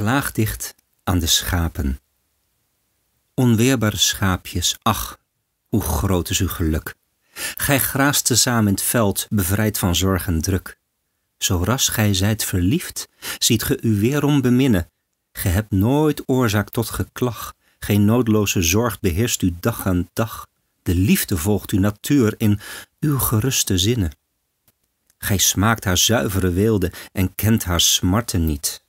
klaagdicht aan de schapen. Onweerbare schaapjes, ach, hoe groot is uw geluk. Gij graast tezamen in het veld, bevrijd van zorg en druk. Zo ras gij zijt verliefd, ziet ge u weerom beminnen. Ge hebt nooit oorzaak tot geklag, geen noodloze zorg beheerst u dag aan dag. De liefde volgt uw natuur in uw geruste zinnen. Gij smaakt haar zuivere weelde en kent haar smarten niet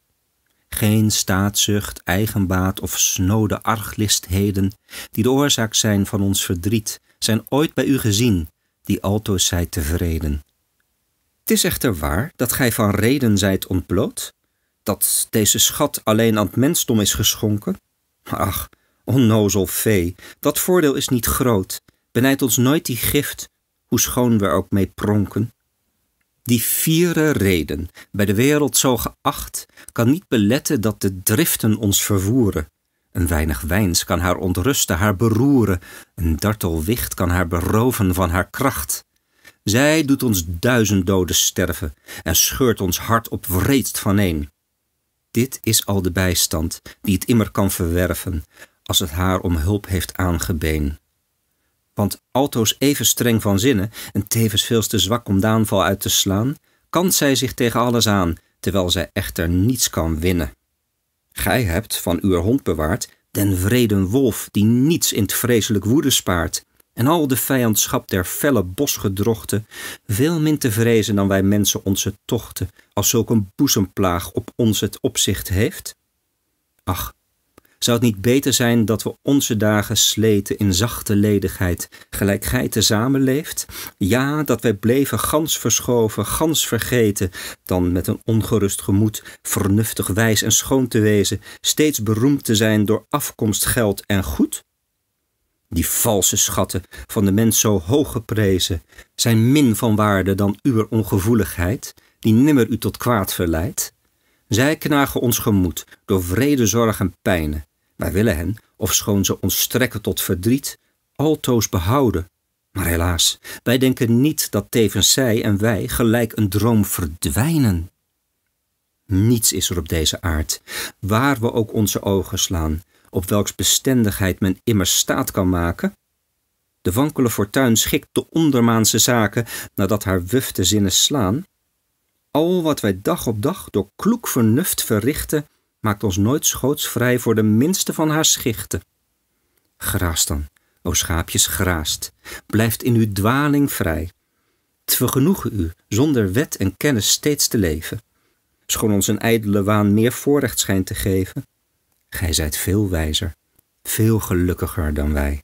geen staatzucht, eigenbaat of snode arglistheden, die de oorzaak zijn van ons verdriet, zijn ooit bij u gezien, die altoos zijt tevreden. Het is echter waar dat gij van reden zijt ontbloot, dat deze schat alleen aan het mensdom is geschonken. Ach, onnozel vee, dat voordeel is niet groot, benijd ons nooit die gift, hoe schoon we ook mee pronken. Die vierde reden, bij de wereld zo geacht, kan niet beletten dat de driften ons vervoeren. Een weinig wijns kan haar ontrusten, haar beroeren. Een dartel wicht kan haar beroven van haar kracht. Zij doet ons duizend doden sterven en scheurt ons hart op wreedst vaneen. Dit is al de bijstand die het immer kan verwerven, als het haar om hulp heeft aangebeen. Want altoos even streng van zinnen en tevens veel te zwak om de aanval uit te slaan, kant zij zich tegen alles aan, terwijl zij echter niets kan winnen. Gij hebt van uw hond bewaard den vreden wolf die niets in het vreselijk woede spaart, en al de vijandschap der felle bosgedrochten, veel min te vrezen dan wij mensen onze tochten, als zulk een boezemplaag op ons het opzicht heeft? Ach, zou het niet beter zijn dat we onze dagen sleten in zachte ledigheid, gelijk gij tezamen Ja, dat wij bleven gans verschoven, gans vergeten, dan met een ongerust gemoed, vernuftig wijs en schoon te wezen, steeds beroemd te zijn door afkomst, geld en goed? Die valse schatten, van de mens zo hoog geprezen, zijn min van waarde dan uw ongevoeligheid, die nimmer u tot kwaad verleidt. Zij knagen ons gemoed door vrede zorg en pijnen. Wij willen hen, ofschoon ze ons strekken tot verdriet, altoos behouden. Maar helaas, wij denken niet dat tevens zij en wij gelijk een droom verdwijnen. Niets is er op deze aard, waar we ook onze ogen slaan, op welks bestendigheid men immers staat kan maken. De wankele fortuin schikt de ondermaanse zaken nadat haar wufte zinnen slaan. Al wat wij dag op dag door kloek vernuft verrichten, maakt ons nooit schootsvrij voor de minste van haar schichten. Graast dan, o schaapjes, graast, blijft in uw dwaling vrij. Het vergenoegen u zonder wet en kennis steeds te leven, schoon ons een ijdele waan meer voorrecht schijnt te geven. Gij zijt veel wijzer, veel gelukkiger dan wij.